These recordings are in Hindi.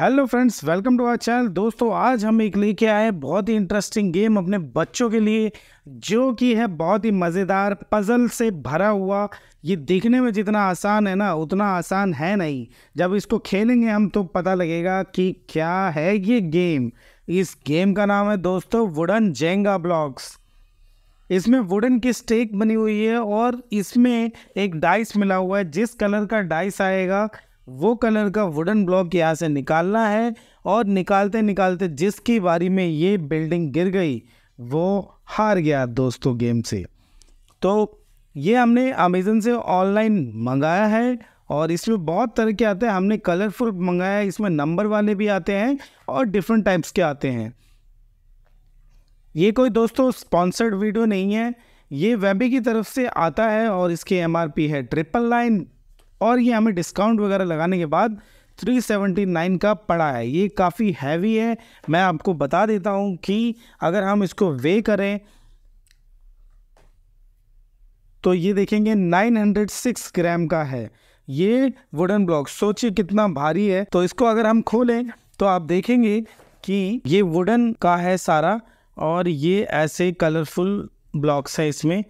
hello friends welcome to our channel दोस्तों आज हम एक लेके आए बहुत ही इंटरेस्टिंग गेम अपने बच्चों के लिए जो कि है बहुत ही मज़ेदार पज़ल से भरा हुआ ये देखने में जितना आसान है ना उतना आसान है नहीं जब इसको खेलेंगे हम तो पता लगेगा कि क्या है ये गेम इस गेम का नाम है दोस्तों वुडन जेंगा ब्लॉक्स इसमें वुडन की स्टेक बनी हुई है और इसमें एक डाइस मिला हुआ है जिस कलर का डाइस आएगा वो कलर का वुडन ब्लॉक यहाँ से निकालना है और निकालते निकालते जिसकी बारी में ये बिल्डिंग गिर गई वो हार गया दोस्तों गेम से तो ये हमने अमेज़न से ऑनलाइन मंगाया है और इसमें बहुत तरह के आते हैं हमने कलरफुल मंगाया है इसमें नंबर वाले भी आते हैं और डिफरेंट टाइप्स के आते हैं ये कोई दोस्तों स्पॉन्सर्ड वीडियो नहीं है ये वेबी की तरफ से आता है और इसकी एमआरपी है ट्रिपल नाइन और ये हमें डिस्काउंट वगैरह लगाने के बाद 379 का पड़ा है ये काफ़ी हैवी है मैं आपको बता देता हूँ कि अगर हम इसको वे करें तो ये देखेंगे 906 ग्राम का है ये वुडन ब्लॉक सोचिए कितना भारी है तो इसको अगर हम खोलें तो आप देखेंगे कि ये वुडन का है सारा और ये ऐसे कलरफुल ब्लॉक्स है इसमें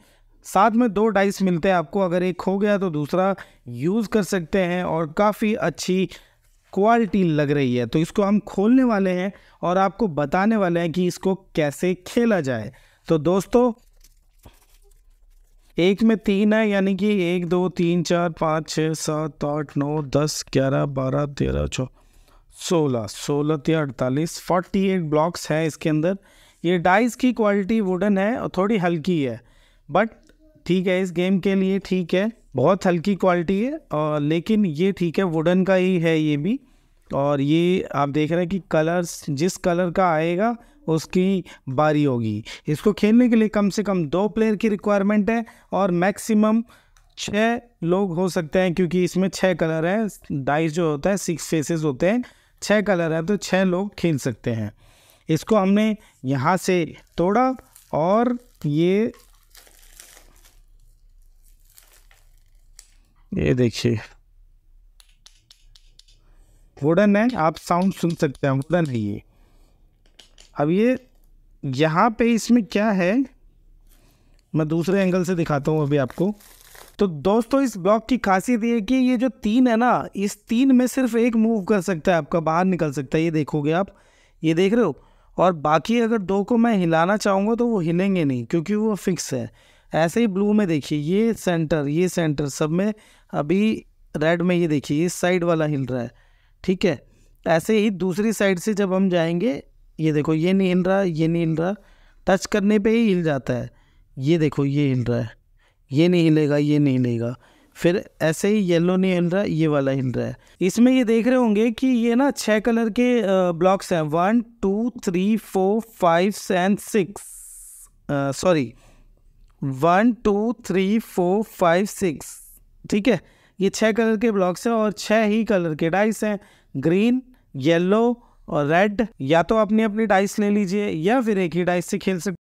साथ में दो डाइस मिलते हैं आपको अगर एक खो गया तो दूसरा यूज़ कर सकते हैं और काफ़ी अच्छी क्वालिटी लग रही है तो इसको हम खोलने वाले हैं और आपको बताने वाले हैं कि इसको कैसे खेला जाए तो दोस्तों एक में तीन है यानी कि एक दो तीन चार पाँच छः सात आठ नौ दस ग्यारह बारह तेरह चौ सोलह सोलह या अड़तालीस फोर्टी एट ब्लॉक्स है इसके अंदर ये डाइस की क्वालिटी वुडन है और थोड़ी हल्की है बट ठीक है इस गेम के लिए ठीक है बहुत हल्की क्वालिटी है और लेकिन ये ठीक है वुडन का ही है ये भी और ये आप देख रहे हैं कि कलर्स जिस कलर का आएगा उसकी बारी होगी इसको खेलने के लिए कम से कम दो प्लेयर की रिक्वायरमेंट है और मैक्सिमम छः लोग हो सकते हैं क्योंकि इसमें छः कलर है डाइस जो होता है सिक्स फेसेस होते हैं छः कलर है तो छः लोग खेल सकते हैं इसको हमने यहाँ से तोड़ा और ये ये देखिए वुडन है आप साउंड सुन सकते हैं वुडन है ये अब ये यहाँ पे इसमें क्या है मैं दूसरे एंगल से दिखाता हूँ अभी आपको तो दोस्तों इस ब्लॉक की खासियत ये है कि ये जो तीन है ना इस तीन में सिर्फ एक मूव कर सकता है आपका बाहर निकल सकता है ये देखोगे आप ये देख रहे हो और बाकी अगर दो को मैं हिलाना चाहूँगा तो वो हिलेंगे नहीं क्योंकि वो फिक्स है ऐसे ही ब्लू में देखिए ये सेंटर ये सेंटर सब में अभी रेड में ये देखिए इस साइड वाला हिल रहा है ठीक है ऐसे ही दूसरी साइड से जब हम जाएंगे ये देखो ये नहीं हिल रहा ये नहीं हिल रहा टच करने पे ही हिल जाता है ये देखो ये हिल रहा है ये नहीं हिलेगा ये नहीं हिलेगा फिर ऐसे ही येलो नहीं हिल रहा ये वाला हिल रहा है इसमें ये देख रहे होंगे कि ये ना छः कलर के ब्लॉक्स हैं one two three four five and six sorry one two three four five six ठीक है ये छह कलर के ब्लॉक्स हैं और छह ही कलर के डाइस हैं ग्रीन येलो और रेड या तो अपनी अपनी डाइस ले लीजिए या फिर एक ही डाइस से खेल सकते